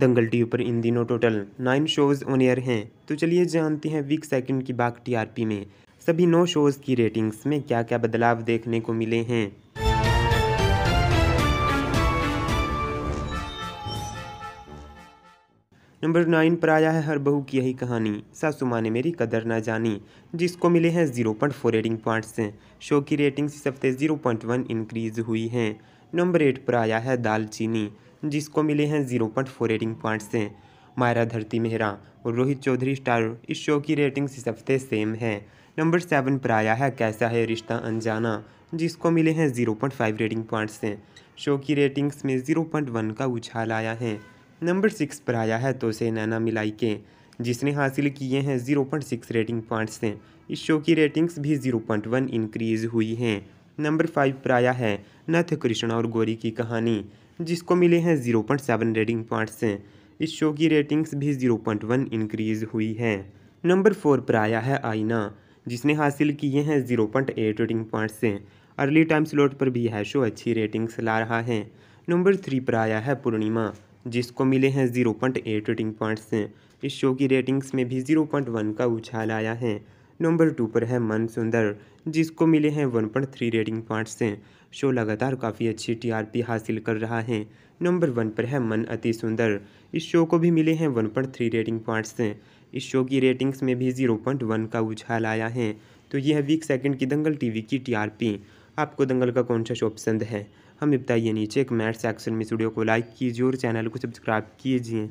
दंगल T पर इन दिनों total nine shows on air हैं तो चलिए जानते हैं वीक सेकंड की बाग टीआरपी में सभी नौ शोज़ की रेटिंग्स में क्या क्या बदलाव देखने को मिले हैं नंबर नाइन पर आया है हर बहू की यही कहानी सासू माँ ने मेरी कदर ना जानी जिसको मिले हैं zero point four rating points show की रेटिंग्स इस हफ्ते जीरो पॉइंट वन इंक्रीज़ हुई हैं नंबर एट पर आया है दालचीनी जिसको मिले हैं zero point four rating point से मायरा धरती मेहरा और रोहित चौधरी स्टार इस शो की रेटिंग्स इस हफ्ते सेम है नंबर सेवन पर आया है कैसा है रिश्ता अनजाना जिसको मिले हैं zero point five rating point से शो की रेटिंग्स में जीरो पॉइंट वन का उछाल आया है नंबर सिक्स पर आया है तो से नैना मिलाई के जिसने हासिल किए हैं zero point six rating points से इस शो की रेटिंग्स भी जीरो पॉइंट वन इंक्रीज़ हुई हैं नंबर फाइव पर आया है नथ कृष्ण और गौरी की कहानी जिसको मिले हैं zero point seven rating points इस शो की रेटिंग्स भी जीरो पॉइंट वन इंक्रीज हुई है नंबर फोर पर आया है आईना जिसने हासिल किए हैं zero point eight rating points early time slot पर भी यह शो अच्छी रेटिंग्स ला रहा है नंबर थ्री पर आया है पूर्णिमा जिसको मिले हैं zero point eight rating points इस शो की रेटिंग्स में भी जीरो पॉइंट वन का उछाल आया है नंबर टू पर है मन सुंदर जिसको मिले हैं one point three rating points से शो लगातार काफ़ी अच्छी टीआरपी हासिल कर रहा है नंबर वन पर है मन अति सुंदर इस शो को भी मिले हैं one point three rating points से इस शो की रेटिंग्स में भी जीरो पॉइंट वन का उछाल आया है तो यह है वीक सेकंड की दंगल टीवी की टीआरपी आपको दंगल का कौन सा शो पसंद है हमें बताइए नीचे कमेंट सेक्शन में स्टूडियो को लाइक कीजिए और चैनल को सब्सक्राइब कीजिए